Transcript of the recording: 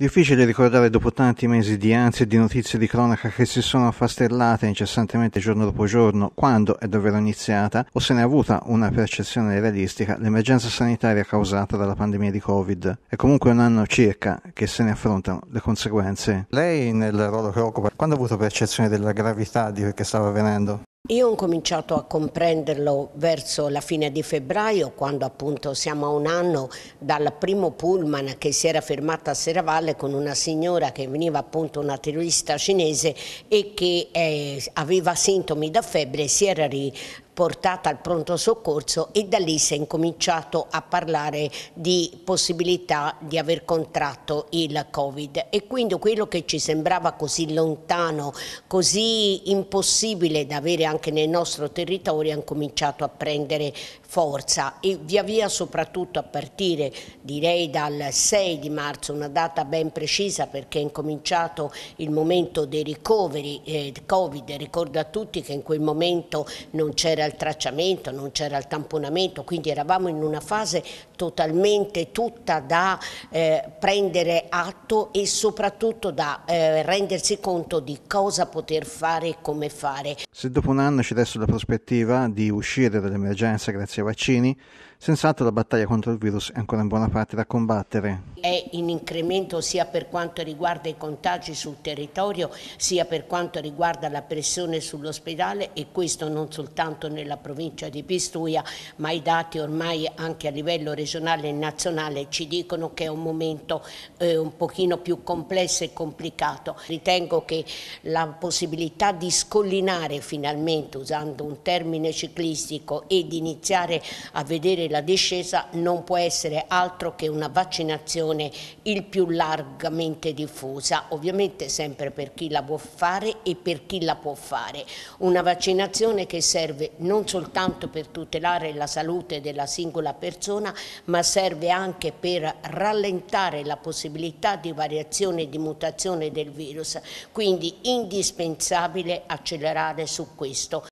Difficile ricordare dopo tanti mesi di ansia e di notizie di cronaca che si sono affastellate incessantemente giorno dopo giorno quando è davvero iniziata o se ne è avuta una percezione realistica l'emergenza sanitaria causata dalla pandemia di Covid. È comunque un anno circa che se ne affrontano le conseguenze. Lei nel ruolo che occupa, quando ha avuto percezione della gravità di quel che stava avvenendo? Io ho cominciato a comprenderlo verso la fine di febbraio, quando appunto siamo a un anno dal primo pullman che si era fermato a Seravalle con una signora che veniva appunto una terrorista cinese e che eh, aveva sintomi da febbre e si era ri, portata al pronto soccorso e da lì si è incominciato a parlare di possibilità di aver contratto il Covid e quindi quello che ci sembrava così lontano, così impossibile da avere anche nel nostro territorio ha cominciato a prendere forza e via via soprattutto a partire direi dal 6 di marzo, una data ben precisa perché è incominciato il momento dei ricoveri eh, Covid, ricordo a tutti che in quel momento non c'era il tracciamento, non c'era il tamponamento, quindi eravamo in una fase totalmente tutta da eh, prendere atto e soprattutto da eh, rendersi conto di cosa poter fare e come fare. Se dopo un anno ci resta la prospettiva di uscire dall'emergenza grazie ai vaccini, senz'altro la battaglia contro il virus è ancora in buona parte da combattere. È in incremento sia per quanto riguarda i contagi sul territorio sia per quanto riguarda la pressione sull'ospedale e questo non soltanto nel nella provincia di Pistoia, ma i dati ormai anche a livello regionale e nazionale ci dicono che è un momento eh, un pochino più complesso e complicato. Ritengo che la possibilità di scollinare finalmente, usando un termine ciclistico, e di iniziare a vedere la discesa non può essere altro che una vaccinazione il più largamente diffusa, ovviamente sempre per chi la può fare e per chi la può fare. Una vaccinazione che serve non soltanto per tutelare la salute della singola persona, ma serve anche per rallentare la possibilità di variazione e di mutazione del virus, quindi indispensabile accelerare su questo.